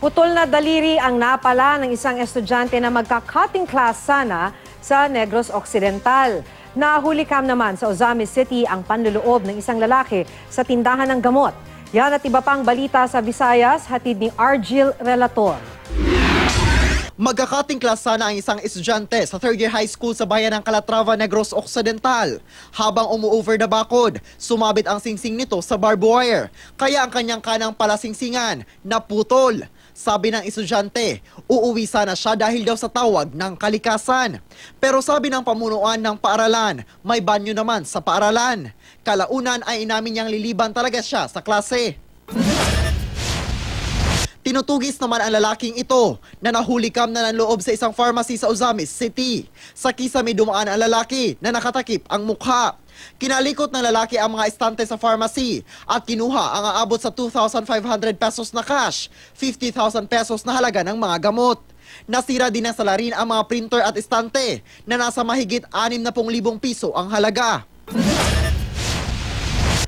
Putol na daliri ang napala ng isang estudyante na magka-cutting class sana sa Negros Occidental. Nahuli kam naman sa Ozamis City ang panluloob ng isang lalaki sa tindahan ng gamot. Yan at iba pang balita sa Visayas, hatid ni Argil Relator. Magkakating klas sana ang isang estudyante sa third year high school sa bayan ng Calatrava, Negros Occidental. Habang umu-over na bakod, sumabit ang singsing nito sa barbed wire. Kaya ang kanyang kanang palasingsingan naputol. Sabi ng estudyante, uuwi sana siya dahil daw sa tawag ng kalikasan. Pero sabi ng pamunuan ng paaralan, may banyo naman sa paaralan. Kalaunan ay inamin niyang liliban talaga siya sa klase. Tinutugis naman ang lalaking ito na nahulikam na nanloob sa isang pharmacy sa Ozamis City. Sa kisame dumaan ang lalaki na nakatakip ang mukha. Kinalikot ng lalaki ang mga estante sa pharmacy at kinuha ang aabot sa 2,500 pesos na cash, 50,000 pesos na halaga ng mga gamot. Nasira din ng salarin ang mga printer at estante na nasa mahigit 60,000 piso ang halaga.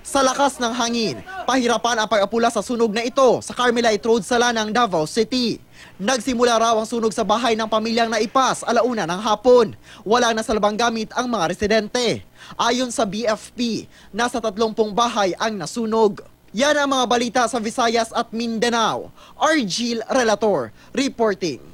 Sa lakas ng hangin, pahirapan ang pag-apula sa sunog na ito sa Carmelite Road sa Lanang, Davao City. Nagsimula raw ang sunog sa bahay ng pamilyang naipas alauna ng hapon. Walang nasalbang gamit ang mga residente. Ayon sa BFP, nasa 30 bahay ang nasunog. Yan ang mga balita sa Visayas at Mindanao. Argil Relator, reporting.